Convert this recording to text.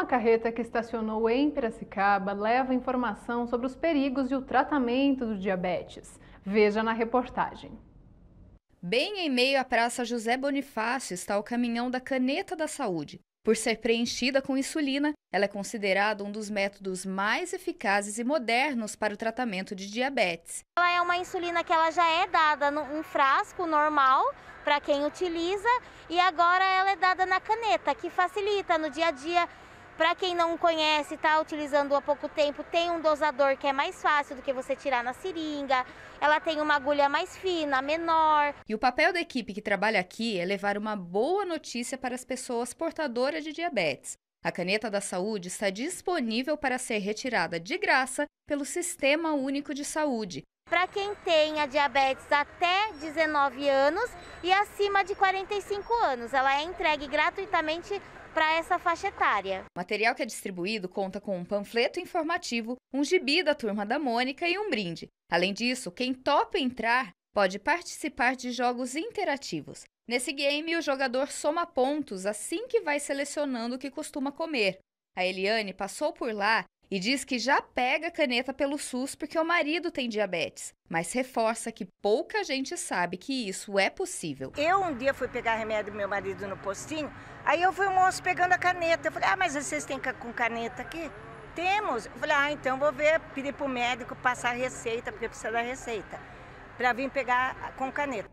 Uma carreta que estacionou em Piracicaba leva informação sobre os perigos e o tratamento do diabetes. Veja na reportagem. Bem em meio à Praça José Bonifácio está o caminhão da Caneta da Saúde. Por ser preenchida com insulina, ela é considerada um dos métodos mais eficazes e modernos para o tratamento de diabetes. Ela é uma insulina que ela já é dada em frasco normal para quem utiliza e agora ela é dada na caneta, que facilita no dia a dia para quem não conhece, está utilizando há pouco tempo, tem um dosador que é mais fácil do que você tirar na seringa. Ela tem uma agulha mais fina, menor. E o papel da equipe que trabalha aqui é levar uma boa notícia para as pessoas portadoras de diabetes. A caneta da saúde está disponível para ser retirada de graça pelo Sistema Único de Saúde. Para quem tem a diabetes até 19 anos e acima de 45 anos, ela é entregue gratuitamente para essa faixa etária. O material que é distribuído conta com um panfleto informativo, um gibi da turma da Mônica e um brinde. Além disso, quem topa entrar pode participar de jogos interativos. Nesse game, o jogador soma pontos assim que vai selecionando o que costuma comer. A Eliane passou por lá e diz que já pega caneta pelo SUS porque o marido tem diabetes, mas reforça que pouca gente sabe que isso é possível. Eu um dia fui pegar remédio do meu marido no postinho, aí eu vi um moço pegando a caneta. Eu falei, ah, mas vocês têm com caneta aqui? Temos. Eu falei, ah, então vou ver, pedir para o médico passar a receita, porque precisa da receita, para vir pegar com caneta.